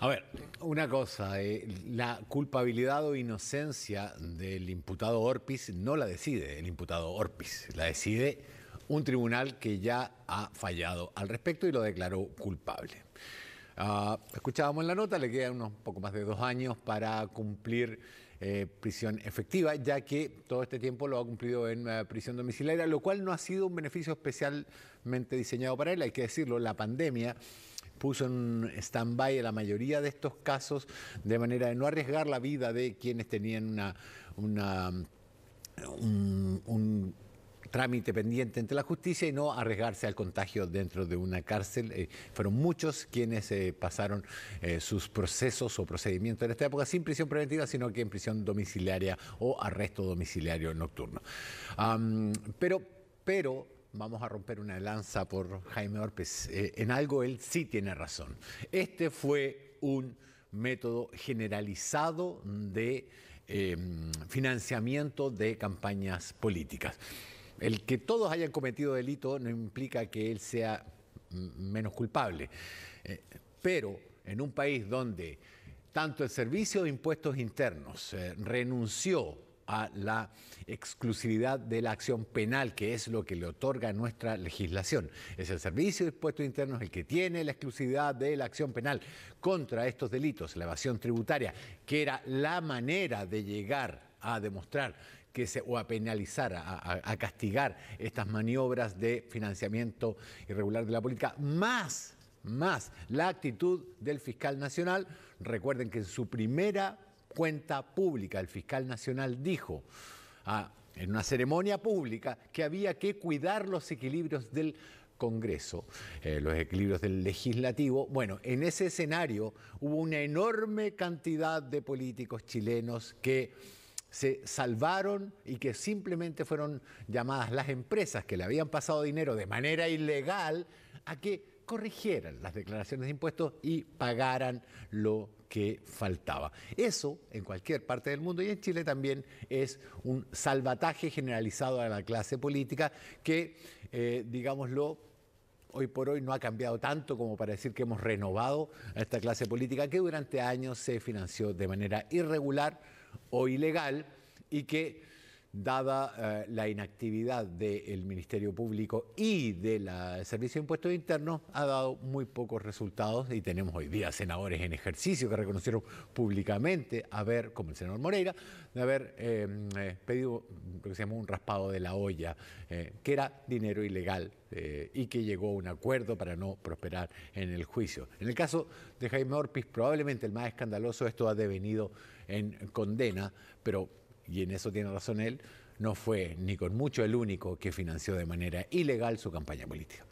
A ver, una cosa, eh, la culpabilidad o inocencia del imputado Orpis no la decide el imputado Orpis, la decide un tribunal que ya ha fallado al respecto y lo declaró culpable. Ah, escuchábamos en la nota, le quedan unos poco más de dos años para cumplir eh, prisión efectiva, ya que todo este tiempo lo ha cumplido en eh, prisión domiciliaria, lo cual no ha sido un beneficio especialmente diseñado para él, hay que decirlo, la pandemia puso en stand-by la mayoría de estos casos de manera de no arriesgar la vida de quienes tenían una, trámite pendiente entre la justicia y no arriesgarse al contagio dentro de una cárcel. Eh, fueron muchos quienes eh, pasaron eh, sus procesos o procedimientos en esta época sin prisión preventiva, sino que en prisión domiciliaria o arresto domiciliario nocturno. pero, pero vamos a romper una lanza por Jaime Orpes. en algo él sí tiene razón. Este fue un método generalizado de... Em, financiamiento de campañas políticas el que todos hayan cometido delito no implica que él sea menos culpable. Eh, pero en un país donde tanto el Servicio de Impuestos Internos eh, renunció a la exclusividad de la acción penal, que es lo que le otorga nuestra legislación. Es el Servicio de Impuestos Internos el que tiene la exclusividad de la acción penal contra estos delitos, la evasión tributaria, que era la manera de llegar a demostrar o a penalizar, a, castigar estas maniobras de financiamiento irregular de la política, más, más la actitud del fiscal nacional. Recuerden que en su primera cuenta pública el fiscal nacional dijo ah, en una ceremonia pública que había que cuidar los equilibrios del Congreso, eh, los equilibrios del legislativo. Bueno, en ese escenario hubo una enorme cantidad de políticos chilenos que se salvaron y que simplemente fueron llamadas las empresas que le habían pasado dinero de manera ilegal a que corrigieran las declaraciones de impuestos y pagaran lo que faltaba. Eso en cualquier parte del mundo y en Chile también es un salvataje generalizado a la clase política que, eh, digámoslo, hoy por hoy no ha cambiado tanto como para decir que hemos renovado a esta clase política que durante años se financió de manera irregular o ilegal y que dada eh, la inactividad del Ministerio Público y del Servicio de Impuestos Internos, ha dado muy pocos resultados y tenemos hoy día senadores en ejercicio que reconocieron públicamente haber, como el senador Moreira, de haber eh, eh, pedido lo que se un raspado de la olla, que era dinero ilegal y que llegó a un acuerdo para no prosperar en el juicio. En el caso de Jaime Orpiz, probablemente el más escandaloso, esto ha devenido en condena, pero y en eso tiene razón él, no fue ni con mucho el único que financió de manera ilegal su campaña política.